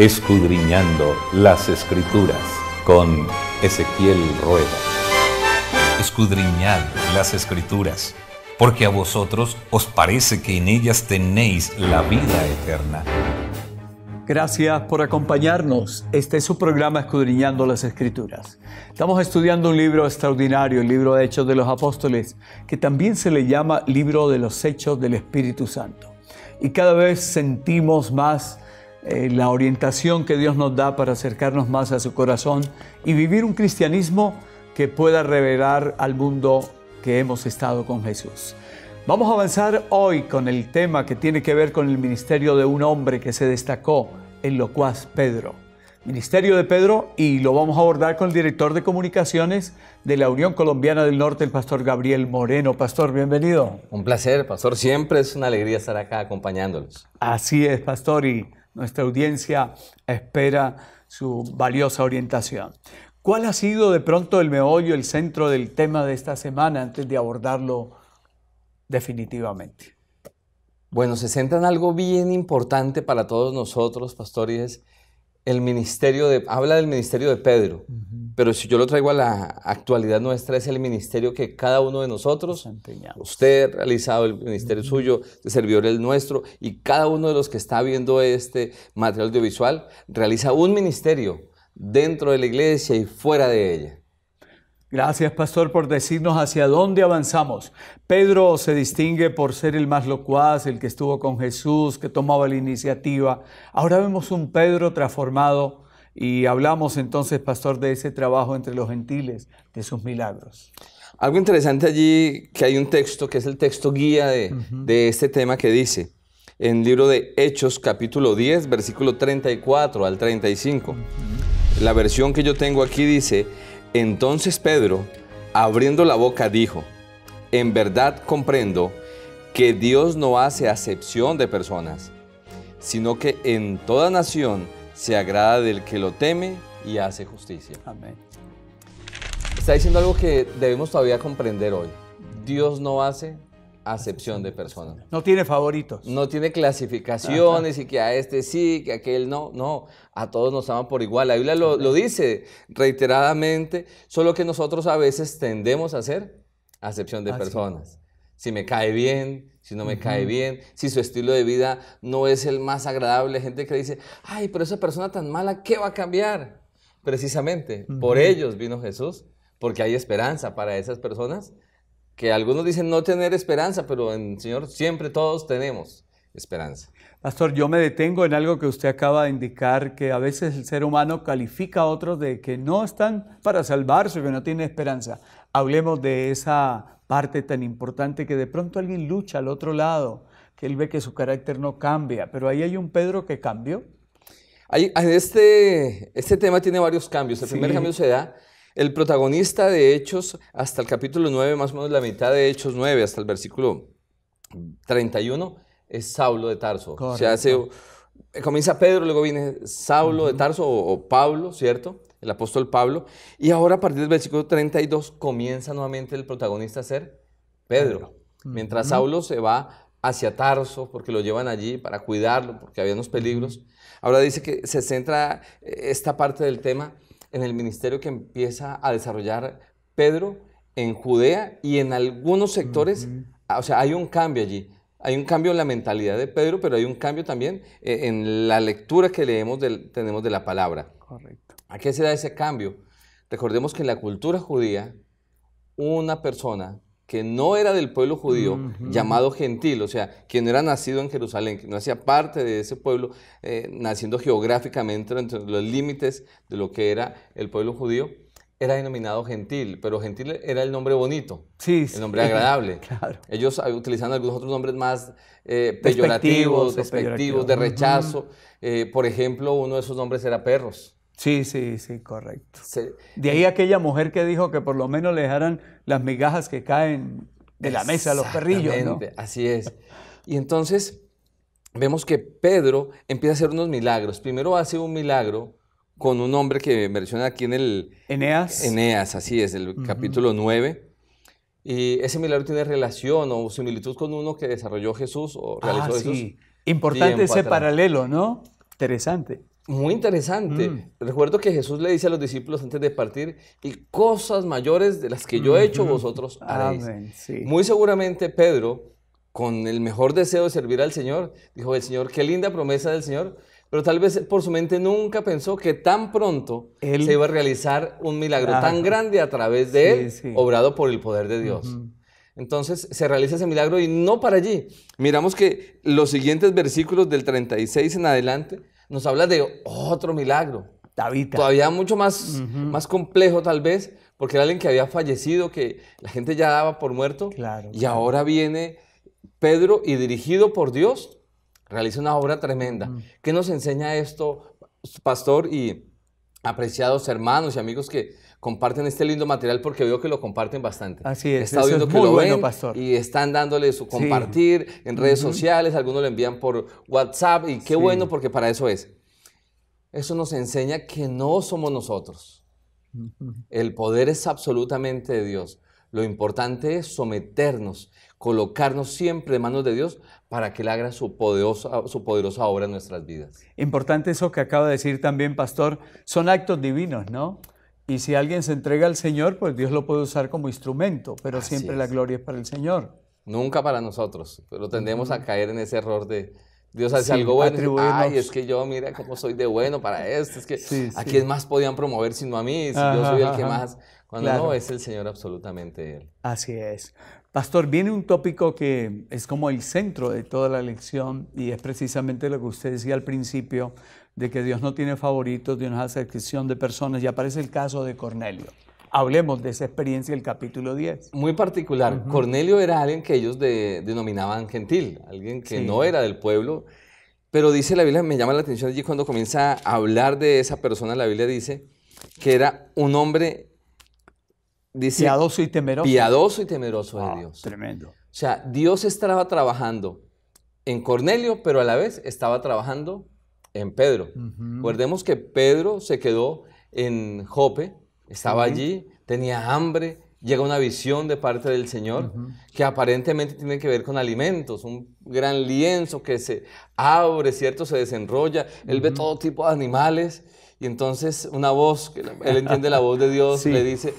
escudriñando las escrituras con Ezequiel Rueda. Escudriñad las escrituras, porque a vosotros os parece que en ellas tenéis la vida eterna. Gracias por acompañarnos. Este es su programa Escudriñando las Escrituras. Estamos estudiando un libro extraordinario, el libro de Hechos de los Apóstoles, que también se le llama Libro de los Hechos del Espíritu Santo. Y cada vez sentimos más eh, la orientación que Dios nos da para acercarnos más a su corazón y vivir un cristianismo que pueda revelar al mundo que hemos estado con Jesús. Vamos a avanzar hoy con el tema que tiene que ver con el ministerio de un hombre que se destacó, el locuaz Pedro. Ministerio de Pedro y lo vamos a abordar con el director de comunicaciones de la Unión Colombiana del Norte, el pastor Gabriel Moreno. Pastor, bienvenido. Un placer, pastor. Siempre es una alegría estar acá acompañándolos. Así es, pastor. Y nuestra audiencia espera su valiosa orientación. ¿Cuál ha sido de pronto el meollo, el centro del tema de esta semana antes de abordarlo definitivamente? Bueno, se centra en algo bien importante para todos nosotros, pastores, el ministerio de, habla del ministerio de Pedro, pero si yo lo traigo a la actualidad nuestra, es el ministerio que cada uno de nosotros, usted ha realizado el ministerio suyo, el servidor el nuestro, y cada uno de los que está viendo este material audiovisual realiza un ministerio dentro de la iglesia y fuera de ella. Gracias, pastor, por decirnos hacia dónde avanzamos. Pedro se distingue por ser el más locuaz, el que estuvo con Jesús, que tomaba la iniciativa. Ahora vemos un Pedro transformado y hablamos entonces, pastor, de ese trabajo entre los gentiles, de sus milagros. Algo interesante allí, que hay un texto, que es el texto guía de, este tema, que dice, en el libro de Hechos capítulo 10, versículo 34 al 35, la versión que yo tengo aquí dice, entonces Pedro, abriendo la boca, dijo, en verdad comprendo que Dios no hace acepción de personas, sino que en toda nación se agrada del que lo teme y hace justicia. Amén. Está diciendo algo que debemos todavía comprender hoy. Dios no hace acepción de personas. No tiene favoritos. No tiene clasificaciones y que a este sí, que a aquel no. No, a todos nos aman por igual. La Biblia lo, dice reiteradamente, solo que nosotros a veces tendemos a hacer acepción de personas. Si me cae bien, si no me cae bien, si su estilo de vida no es el más agradable. Gente que dice, ay, pero esa persona tan mala, ¿qué va a cambiar? Precisamente, por ellos vino Jesús, porque hay esperanza para esas personas que algunos dicen no tener esperanza, pero en el Señor siempre todos tenemos esperanza. Pastor, yo me detengo en algo que usted acaba de indicar, que a veces el ser humano califica a otros de que no están para salvarse, que no tienen esperanza. Hablemos de esa parte tan importante que de pronto alguien lucha al otro lado, que él ve que su carácter no cambia, pero ahí hay un Pedro que cambió. este, este tema tiene varios cambios. El primer cambio se da el protagonista de Hechos, hasta el capítulo 9, más o menos la mitad de Hechos 9, hasta el versículo 31, es Saulo de Tarso. Se hace, comienza Pedro, luego viene Saulo de Tarso o, o Pablo, ¿cierto? El apóstol Pablo. Y ahora a partir del versículo 32 comienza nuevamente el protagonista a ser Pedro. Mientras Saulo se va hacia Tarso, porque lo llevan allí para cuidarlo, porque había unos peligros. Ahora dice que se centra eh, esta parte del tema en el ministerio que empieza a desarrollar Pedro en Judea y en algunos sectores, ah, o sea, hay un cambio allí. Hay un cambio en la mentalidad de Pedro, pero hay un cambio también eh, en la lectura que leemos tenemos de la palabra. Correcto. ¿A qué se da ese cambio? Recordemos que en la cultura judía, una persona que no era del pueblo judío, llamado gentil, o sea, quien no era nacido en Jerusalén, que no hacía parte de ese pueblo, eh, naciendo geográficamente entre los límites de lo que era el pueblo judío, era denominado gentil, pero gentil era el nombre bonito, el nombre agradable. Ellos utilizaban algunos otros nombres más eh, peyorativos, despectivos, de rechazo. Eh, por ejemplo, uno de esos nombres era perros. Sí, sí, sí, correcto. de ahí eh, aquella mujer que dijo que por lo menos le dejaran las migajas que caen de la mesa a los perrillos. Así es. Y entonces vemos que Pedro empieza a hacer unos milagros. Primero hace un milagro con un hombre que menciona aquí en el... Eneas. Eneas, así es, el capítulo 9. Y ese milagro tiene relación o similitud con uno que desarrolló Jesús o realizó ah, sí. Importante ese paralelo, ¿no? Interesante. Muy interesante. Mm. Recuerdo que Jesús le dice a los discípulos antes de partir, y cosas mayores de las que yo he hecho vosotros haréis. Muy seguramente Pedro, con el mejor deseo de servir al Señor, dijo el Señor, qué linda promesa del Señor, pero tal vez por su mente nunca pensó que tan pronto él, se iba a realizar un milagro tan grande a través de él, obrado por el poder de Dios. Entonces se realiza ese milagro y no para allí. Miramos que los siguientes versículos del 36 en adelante nos habla de otro milagro. David Todavía mucho más, más complejo tal vez, porque era alguien que había fallecido, que la gente ya daba por muerto. y ahora viene Pedro y dirigido por Dios, realiza una obra tremenda. ¿Qué nos enseña esto, pastor y apreciados hermanos y amigos que comparten este lindo material porque veo que lo comparten bastante. Así es. Está viendo que muy lo bueno, pastor. y están dándole su compartir en redes sociales, algunos lo envían por WhatsApp y qué bueno porque para eso es. Eso nos enseña que no somos nosotros. El poder es absolutamente de Dios. Lo importante es someternos, colocarnos siempre en manos de Dios para que Él haga su poderosa, su poderosa obra en nuestras vidas. Importante eso que acaba de decir también, pastor. Son actos divinos, ¿no? Y si alguien se entrega al Señor, pues Dios lo puede usar como instrumento, pero siempre la gloria es para el Señor. Nunca para nosotros, pero tendemos a caer en ese error de Dios hace algo bueno. Ay, es que yo, mira cómo soy de bueno para esto. Es que a quién más podían promover sino a mí, si yo soy el que más. Cuando no, es el Señor absolutamente Él. Así es. Pastor, viene un tópico que es como el centro de toda la lección y es precisamente lo que usted decía al principio, de que Dios no tiene favoritos, Dios no hace excepción de personas, y aparece el caso de Cornelio. Hablemos de esa experiencia el capítulo 10. Muy particular. Cornelio era alguien que ellos denominaban gentil, alguien que no era del pueblo, pero dice la Biblia, me llama la atención allí cuando comienza a hablar de esa persona, la Biblia dice que era un hombre piadoso y temeroso. Piadoso y temeroso de ah, Dios. Tremendo. O sea, Dios estaba trabajando en Cornelio, pero a la vez estaba trabajando en Pedro. Recordemos que Pedro se quedó en Jope, estaba allí, tenía hambre, llega una visión de parte del Señor que aparentemente tiene que ver con alimentos, un gran lienzo que se abre, ¿cierto? Se desenrolla, él ve todo tipo de animales y entonces una voz, él entiende la voz de Dios, le dice,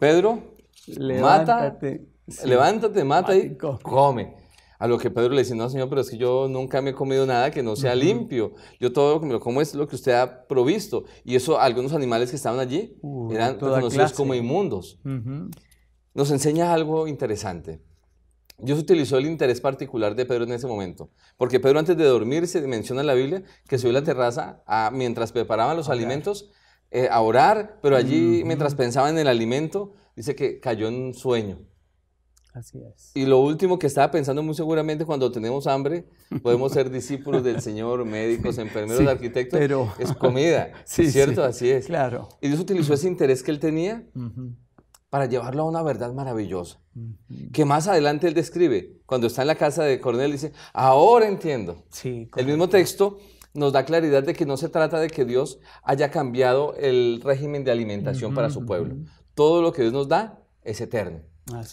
Pedro, levántate, mata, levántate, mata y come. A lo que Pedro le dice, no, señor, pero es que yo nunca me he comido nada que no sea limpio. Yo todo lo que me lo como es lo que usted ha provisto. Y eso, algunos animales que estaban allí eran conocidos como inmundos. Nos enseña algo interesante. Dios utilizó el interés particular de Pedro en ese momento, porque Pedro antes de dormir se menciona en la Biblia que subió a la terraza a, mientras preparaban los alimentos eh, a orar, pero allí mientras pensaba en el alimento, dice que cayó en sueño. Y lo último que estaba pensando muy seguramente cuando tenemos hambre, podemos ser discípulos del Señor, médicos, enfermeros, arquitectos, es comida, sí, ¿cierto? Así es. Claro. Y Dios utilizó ese interés que él tenía para llevarlo a una verdad maravillosa, que más adelante él describe, cuando está en la casa de Cornel, dice, ahora entiendo. Sí, El mismo texto nos da claridad de que no se trata de que Dios haya cambiado el régimen de alimentación para su pueblo. Todo lo que Dios nos da es eterno.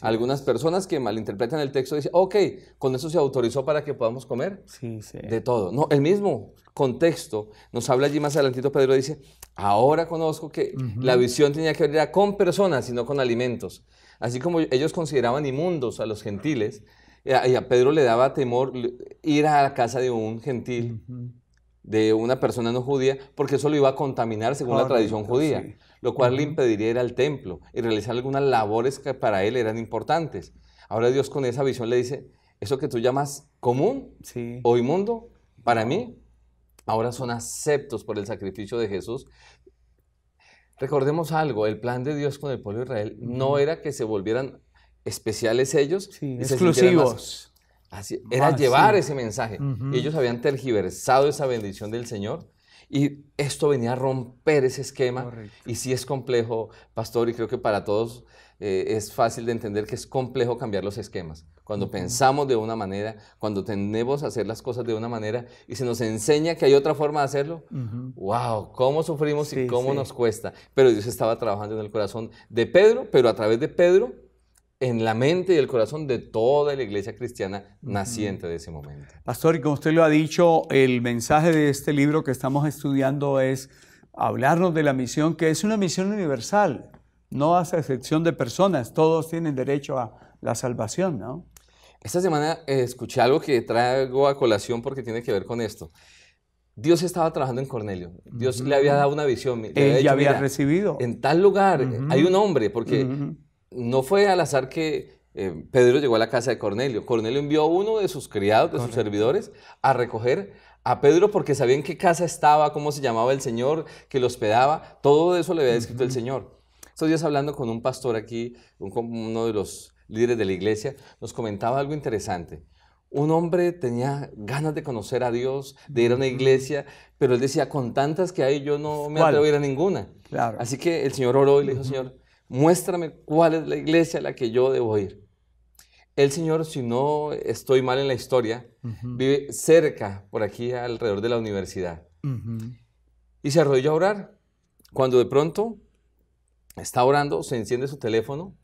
Algunas personas que malinterpretan el texto dicen, ok, con eso se autorizó para que podamos comer de todo. No, el mismo contexto nos habla allí más adelantito, Pedro dice, ahora conozco que la visión tenía que ver con personas y no con alimentos. Así como ellos consideraban inmundos a los gentiles, eh, y a Pedro le daba temor ir a la casa de un gentil de una persona no judía, porque eso lo iba a contaminar según la tradición judía, lo cual le impediría ir al templo y realizar algunas labores que para él eran importantes. Ahora Dios con esa visión le dice, eso que tú llamas común o inmundo, para mí, ahora son aceptos por el sacrificio de Jesús. Recordemos algo, el plan de Dios con el pueblo de Israel no era que se volvieran especiales ellos, exclusivos era ah, llevar ese mensaje. Ellos habían tergiversado esa bendición del Señor y esto venía a romper ese esquema. Y sí es complejo, pastor, y creo que para todos eh, es fácil de entender que es complejo cambiar los esquemas. Cuando pensamos de una manera, cuando tenemos que hacer las cosas de una manera y se nos enseña que hay otra forma de hacerlo, wow, cómo sufrimos y cómo nos cuesta. Pero Dios estaba trabajando en el corazón de Pedro, pero a través de Pedro en la mente y el corazón de toda la iglesia cristiana naciente de ese momento. Pastor, y como usted lo ha dicho, el mensaje de este libro que estamos estudiando es hablarnos de la misión, que es una misión universal, no hace excepción de personas, todos tienen derecho a la salvación, ¿no? Esta semana eh, escuché algo que traigo a colación porque tiene que ver con esto. Dios estaba trabajando en Cornelio. Dios le había dado una visión. Él ya había recibido. En tal lugar hay un hombre, porque no fue al azar que eh, Pedro llegó a la casa de Cornelio. Cornelio envió a uno de sus criados, de sus servidores, a recoger a Pedro porque sabía en qué casa estaba, cómo se llamaba el Señor, que lo hospedaba. Todo eso le había escrito el Señor. Estos días hablando con un pastor aquí, uno de los líderes de la iglesia, nos comentaba algo interesante. Un hombre tenía ganas de conocer a Dios, de ir a una iglesia, pero él decía, con tantas que hay, yo no me atrevo a ir a ninguna. Así que el Señor oró y le dijo, Señor, muéstrame cuál es la iglesia a la que yo debo ir. El Señor, si no estoy mal en la historia, vive cerca, por aquí, alrededor de la universidad. Y se arrodilló a orar. Cuando de pronto está orando, se enciende su teléfono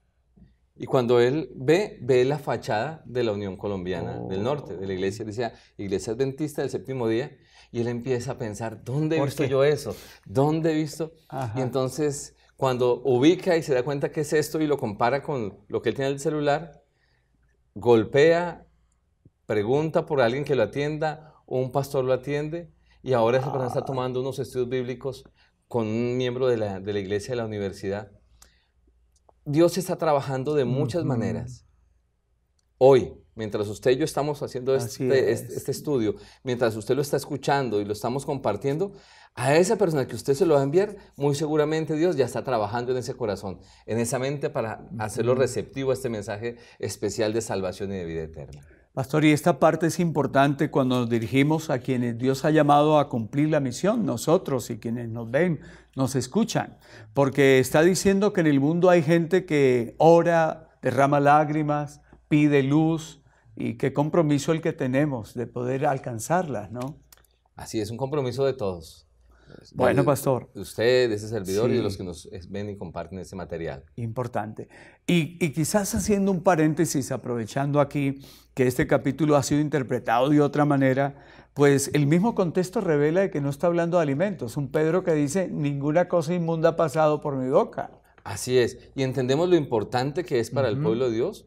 y cuando él ve, ve la fachada de la Unión Colombiana del Norte, de la oh. iglesia, decía, iglesia adventista del séptimo día, y él empieza a pensar, ¿dónde he visto yo eso? ¿Dónde he visto? Y entonces cuando ubica y se da cuenta que es esto y lo compara con lo que él tiene en el celular, golpea, pregunta por alguien que lo atienda, un pastor lo atiende, y ahora esa persona está tomando unos estudios bíblicos con un miembro de la, iglesia de la universidad. Dios está trabajando de muchas maneras. Hoy, mientras usted y yo estamos haciendo este, este, este, estudio, mientras usted lo está escuchando y lo estamos compartiendo, a esa persona que usted se lo va a enviar, muy seguramente Dios ya está trabajando en ese corazón, en esa mente para hacerlo receptivo a este mensaje especial de salvación y de vida eterna. Pastor, y esta parte es importante cuando nos dirigimos a quienes Dios ha llamado a cumplir la misión, nosotros y quienes nos ven, nos escuchan, porque está diciendo que en el mundo hay gente que ora, derrama lágrimas, pide luz, y qué compromiso el que tenemos de poder alcanzarlas, ¿no? Así es, un compromiso de todos. Bueno, pastor. Usted, ese servidor y de los que nos ven y comparten ese material. Importante. Y, quizás haciendo un paréntesis, aprovechando aquí que este capítulo ha sido interpretado de otra manera, pues el mismo contexto revela de que no está hablando de alimentos. Un Pedro que dice, ninguna cosa inmunda ha pasado por mi boca. Así es. Y entendemos lo importante que es para el pueblo de Dios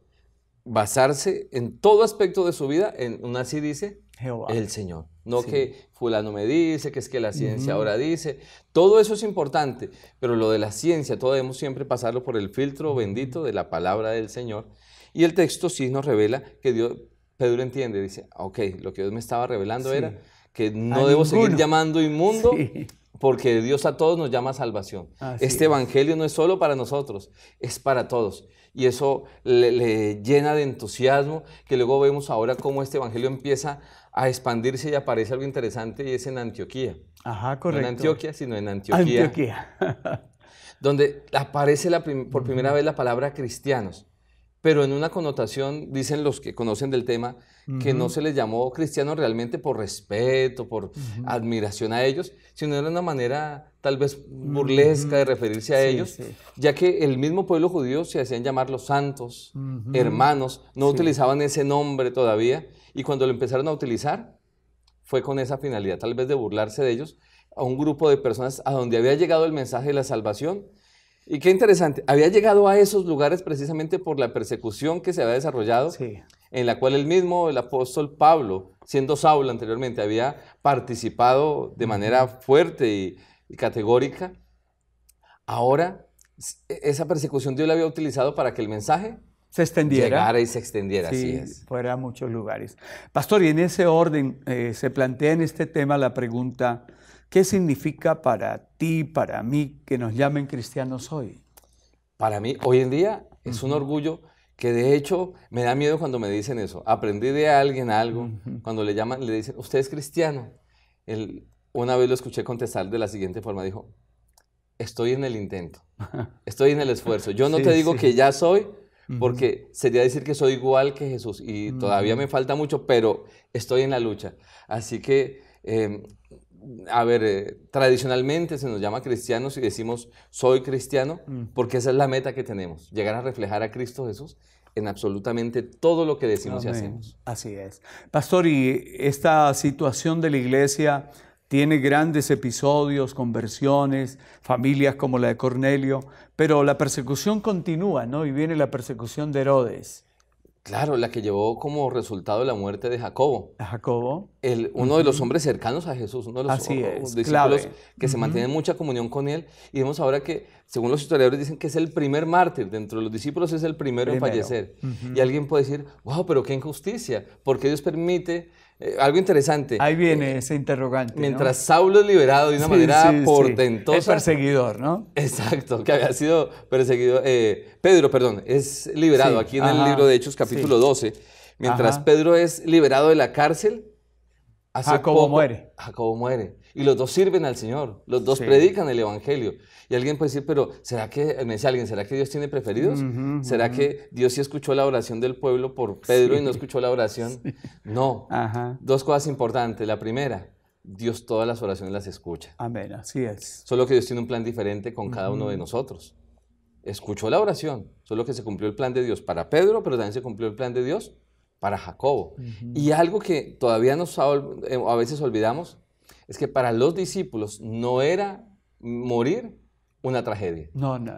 basarse en todo aspecto de su vida en un así dice el Señor. No que fulano me dice, que es que la ciencia ahora dice. Todo eso es importante, pero lo de la ciencia, todo debemos siempre pasarlo por el filtro bendito de la palabra del Señor. Y el texto sí nos revela que Dios, Pedro entiende, dice, ok, lo que Dios me estaba revelando era que no debo seguir llamando inmundo. Porque Dios a todos nos llama salvación. este evangelio no es solo para nosotros, es para todos y eso le, llena de entusiasmo, que luego vemos ahora cómo este evangelio empieza a expandirse y aparece algo interesante y es en Antioquía. Ajá, correcto. en Antioquía, sino en Antioquía. Antioquía. donde aparece la por primera vez la palabra cristianos pero en una connotación, dicen los que conocen del tema, que no se les llamó cristianos realmente por respeto, por admiración a ellos, sino era una manera tal vez burlesca de referirse a ellos, ya que el mismo pueblo judío se hacían llamar los santos, hermanos, no utilizaban ese nombre todavía, y cuando lo empezaron a utilizar, fue con esa finalidad tal vez de burlarse de ellos a un grupo de personas a donde había llegado el mensaje de la salvación, y qué interesante, había llegado a esos lugares precisamente por la persecución que se había desarrollado, en la cual el mismo, el apóstol Pablo, siendo Saulo anteriormente, había participado de manera fuerte y categórica. Ahora, e, esa persecución Dios la había utilizado para que el mensaje se extendiera. Llegara y se extendiera, así es. Fuera a muchos lugares. Pastor, y en ese orden eh, se plantea en este tema la pregunta, ¿qué significa para ti, para mí, que nos llamen cristianos hoy? Para mí, hoy en día, es un orgullo que de hecho me da miedo cuando me dicen eso. Aprendí de alguien algo, cuando le llaman, le dicen, usted es cristiano. una vez lo escuché contestar de la siguiente forma, dijo, estoy en el intento, estoy en el esfuerzo. Yo no te digo que ya soy, porque sería decir que soy igual que Jesús y todavía me falta mucho, pero estoy en la lucha. Así que, em, a ver, eh, tradicionalmente se nos llama cristianos y decimos soy cristiano, mm. porque esa es la meta que tenemos, llegar a reflejar a Cristo Jesús en absolutamente todo lo que decimos y hacemos. Así es. Pastor, y esta situación de la iglesia tiene grandes episodios, conversiones, familias como la de Cornelio, pero la persecución continúa, ¿no? Y viene la persecución de Herodes. Claro, la que llevó como resultado la muerte de Jacobo. Jacobo. uno de los hombres cercanos a Jesús, uno de los discípulos que se mantiene mucha comunión con él. Y vemos ahora que, según los historiadores, dicen que es el primer mártir. Dentro de los discípulos es el primero, en fallecer. Y alguien puede decir, wow, pero qué injusticia. porque Dios permite eh, algo interesante. Ahí viene eh, ese interrogante. Mientras Saulo es liberado de una manera portentosa. perseguidor, ¿no? Exacto, que había sido perseguido. Eh, Pedro, perdón, es liberado aquí en el libro de Hechos, capítulo 12. Mientras Pedro es liberado de la cárcel, Jacobo muere. muere. Y los dos sirven al Señor. Los dos predican el Evangelio. Y alguien puede decir, pero ¿será que, me dice alguien, ¿será que Dios tiene preferidos? ¿Será que Dios sí escuchó la oración del pueblo por Pedro y no escuchó la oración? No. Dos cosas importantes. La primera, Dios todas las oraciones las escucha. Amén, así es. Solo que Dios tiene un plan diferente con cada uno de nosotros. Escuchó la oración, solo que se cumplió el plan de Dios para Pedro, pero también se cumplió el plan de Dios para Jacobo. Y algo que todavía nos eh, a veces olvidamos es que para los discípulos no era morir una tragedia.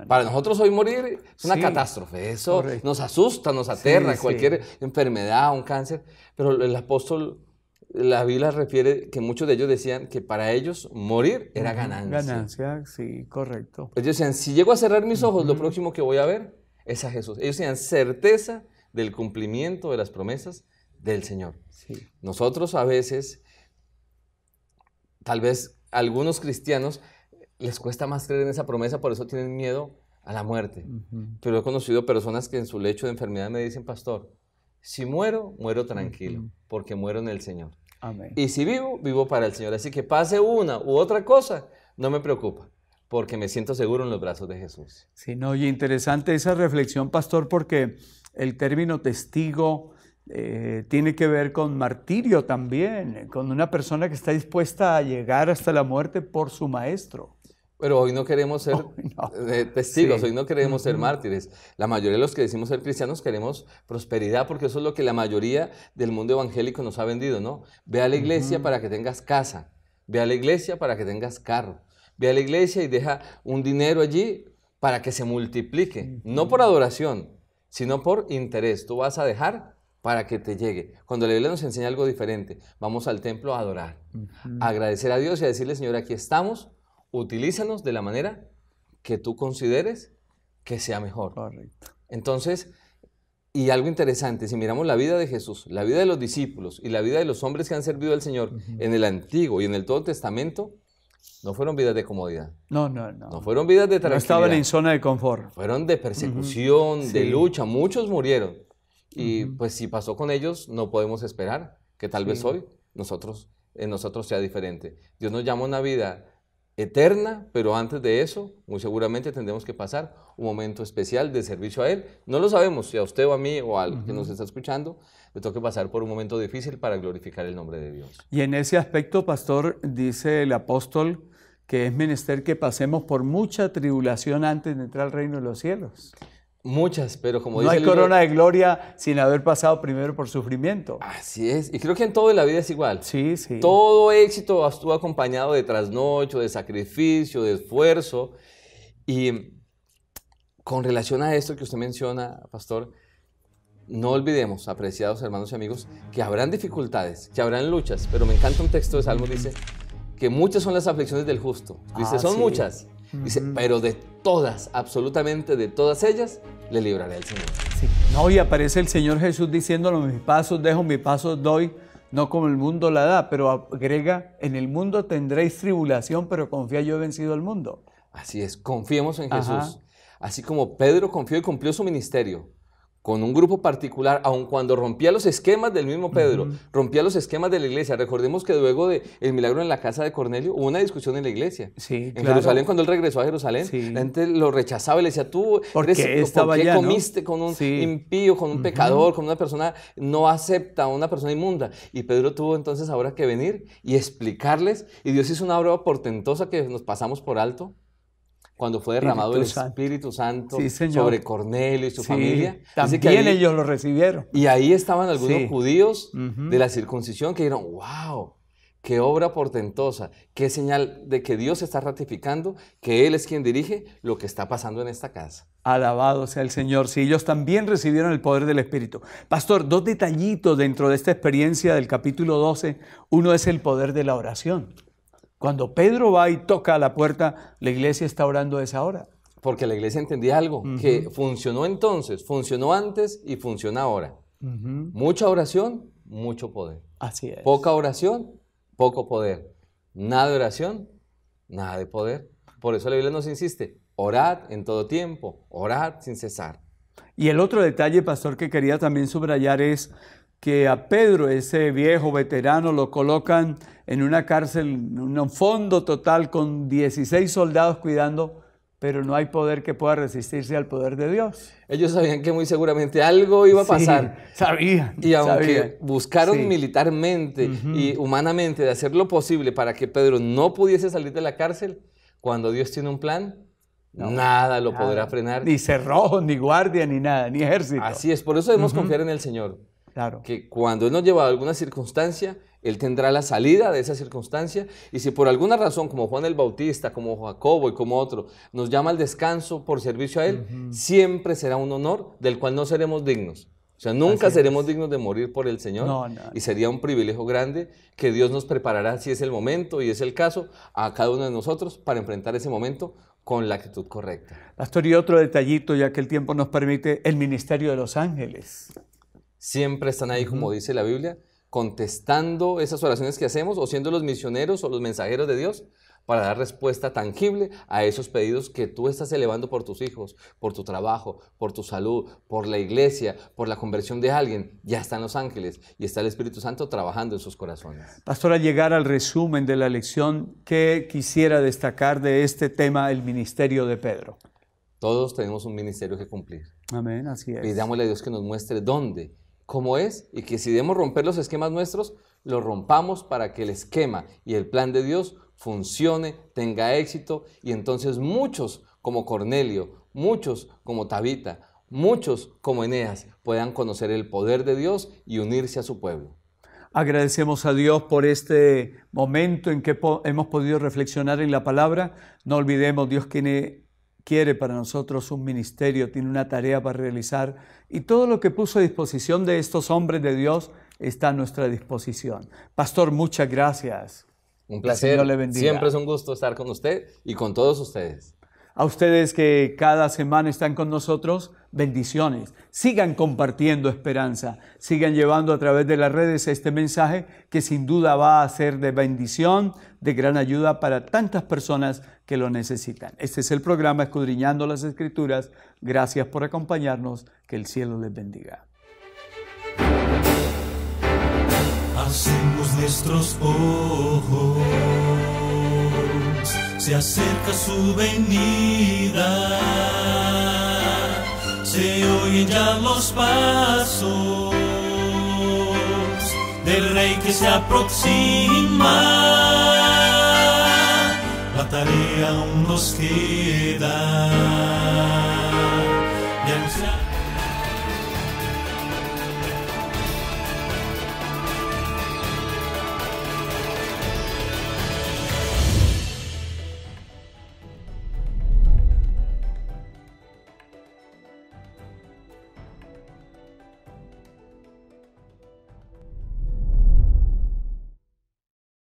Para nosotros hoy morir es una catástrofe. Eso nos asusta, nos aterra, cualquier enfermedad, un cáncer. Pero el apóstol, la Biblia refiere que muchos de ellos decían que para ellos morir era ganancia. Ganancia, sí, correcto. Ellos decían, si llego a cerrar mis ojos, lo próximo que voy a ver es a Jesús. Ellos tenían certeza del cumplimiento de las promesas del Señor. Sí. Nosotros a veces, tal vez algunos cristianos les cuesta más creer en esa promesa, por eso tienen miedo a la muerte. Pero he conocido personas que en su lecho de enfermedad me dicen, pastor, si muero, muero tranquilo, porque muero en el Señor. Y si vivo, vivo para el Señor. Así que pase una u otra cosa, no me preocupa, porque me siento seguro en los brazos de Jesús. Sí, no, y interesante esa reflexión, pastor, porque el término testigo eh, tiene que ver con martirio también, con una persona que está dispuesta a llegar hasta la muerte por su maestro. Pero hoy no queremos ser eh, testigos, hoy no queremos ser mártires. La mayoría de los que decimos ser cristianos queremos prosperidad porque eso es lo que la mayoría del mundo evangélico nos ha vendido, ¿no? Ve a la iglesia para que tengas casa, ve a la iglesia para que tengas carro, ve a la iglesia y deja un dinero allí para que se multiplique, no por adoración, sino por interés. Tú vas a dejar para que te llegue. Cuando la Biblia nos enseña algo diferente, vamos al templo a adorar, agradecer a Dios y a decirle, Señor, aquí estamos, utilízanos de la manera que tú consideres que sea mejor. Correcto. Entonces, y algo interesante, si miramos la vida de Jesús, la vida de los discípulos y la vida de los hombres que han servido al Señor en el Antiguo y en el Todo Testamento, no fueron vidas de comodidad. No, no, no. No fueron vidas de tranquilidad. No estaban en zona de confort. Fueron de persecución, de lucha. Muchos murieron. Y pues si pasó con ellos, no podemos esperar que tal vez hoy nosotros, en nosotros sea diferente. Dios nos llama una vida eterna, pero antes de eso, muy seguramente tendremos que pasar un momento especial de servicio a Él. No lo sabemos, si a usted o a mí o al alguien que nos está escuchando, le toque pasar por un momento difícil para glorificar el nombre de Dios. Y en ese aspecto, pastor, dice el apóstol que es menester que pasemos por mucha tribulación antes de entrar al reino de los cielos. Muchas, pero como no No hay corona de gloria sin haber pasado primero por sufrimiento. Así es. Y creo que en todo la vida es igual. Sí, sí. Todo éxito estuvo acompañado de trasnocho, de sacrificio, de esfuerzo. Y con relación a esto que usted menciona, pastor, no olvidemos, apreciados hermanos y amigos, que habrán dificultades, que habrán luchas. Pero me encanta un texto de Salmo dice que muchas son las aflicciones del justo. Dice, ah, son muchas Dice, pero de todas, absolutamente de todas ellas, le libraré al Señor. Sí. No, y aparece el Señor Jesús diciéndolo, mis pasos dejo, mis pasos doy, no como el mundo la da, pero agrega, en el mundo tendréis tribulación, pero confía, yo he vencido al mundo. Así es, confiemos en Jesús. Así como Pedro confió y cumplió su ministerio, con un grupo particular, aun cuando rompía los esquemas del mismo Pedro, rompía los esquemas de la iglesia. Recordemos que luego de el milagro en la casa de Cornelio hubo una discusión en la iglesia. Sí, en Jerusalén, cuando él regresó a Jerusalén, la gente lo rechazaba y le decía, tú ¿Por qué, comiste con un impío, con un pecador, con una persona no acepta, una persona inmunda? Y Pedro tuvo entonces ahora que venir y explicarles, y Dios hizo una obra portentosa que nos pasamos por alto cuando fue derramado el Espíritu Santo sobre Cornelio y su familia. También ellos lo recibieron. Y ahí estaban algunos judíos de la circuncisión que dijeron, wow, qué obra portentosa, qué señal de que Dios está ratificando, que Él es quien dirige lo que está pasando en esta casa. Alabado sea el Señor. si ellos también recibieron el poder del Espíritu. Pastor, dos detallitos dentro de esta experiencia del capítulo 12. Uno es el poder de la oración. Cuando Pedro va y toca a la puerta, la iglesia está orando a esa hora. Porque la iglesia entendía algo, que funcionó entonces, funcionó antes y funciona ahora. Mucha oración, mucho poder. Así es. Poca oración, poco poder. Nada de oración, nada de poder. Por eso la Biblia nos insiste, orad en todo tiempo, orad sin cesar. Y el otro detalle, pastor, que quería también subrayar es que a Pedro, ese viejo veterano, lo colocan en una cárcel, en un fondo total con 16 soldados cuidando, pero no hay poder que pueda resistirse al poder de Dios. Ellos sabían que muy seguramente algo iba a pasar. Sí, sabían. Y aunque buscaron militarmente y humanamente de hacer lo posible para que Pedro no pudiese salir de la cárcel, cuando Dios tiene un plan, nada lo podrá frenar. Ni cerrojo, ni guardia, ni nada, ni ejército. Así es, por eso debemos confiar en el Señor. Que cuando Él nos lleva a alguna circunstancia, Él tendrá la salida de esa circunstancia. Y si por alguna razón, como Juan el Bautista, como Jacobo y como otro, nos llama al descanso por servicio a Él, siempre será un honor del cual no seremos dignos. O sea, nunca seremos dignos de morir por el Señor. Y sería un privilegio grande que Dios nos preparará, si es el momento y es el caso, a cada uno de nosotros para enfrentar ese momento con la actitud correcta. Pastor, y otro detallito, ya que el tiempo nos permite, el ministerio de los ángeles siempre están ahí, como dice la Biblia, contestando esas oraciones que hacemos o siendo los misioneros o los mensajeros de Dios para dar respuesta tangible a esos pedidos que tú estás elevando por tus hijos, por tu trabajo, por tu salud, por la iglesia, por la conversión de alguien. Ya están los ángeles y está el Espíritu Santo trabajando en sus corazones. Pastor, al llegar al resumen de la lección, ¿qué quisiera destacar de este tema el ministerio de Pedro? Todos tenemos un ministerio que cumplir. Amén, así es. Pidámosle a Dios que nos muestre dónde como es y que si debemos romper los esquemas nuestros, los rompamos para que el esquema y el plan de Dios funcione, tenga éxito y entonces muchos como Cornelio, muchos como Tabita, muchos como Eneas puedan conocer el poder de Dios y unirse a su pueblo. Agradecemos a Dios por este momento en que hemos podido reflexionar en la palabra. No olvidemos, Dios tiene quiere para nosotros un ministerio, tiene una tarea para realizar y todo lo que puso a disposición de estos hombres de Dios está a nuestra disposición. Pastor, muchas gracias. Un placer. le Siempre es un gusto estar con usted y con todos ustedes. A ustedes que cada semana están con nosotros, bendiciones. Sigan compartiendo esperanza, sigan llevando a través de las redes este mensaje que sin duda va a ser de bendición, de gran ayuda para tantas personas que lo necesitan. Este es el programa Escudriñando las Escrituras. Gracias por acompañarnos. Que el cielo les bendiga. Hacemos se acerca su venida. Se oyen ya los pasos del rey que se aproxima. La tarea aún nos queda.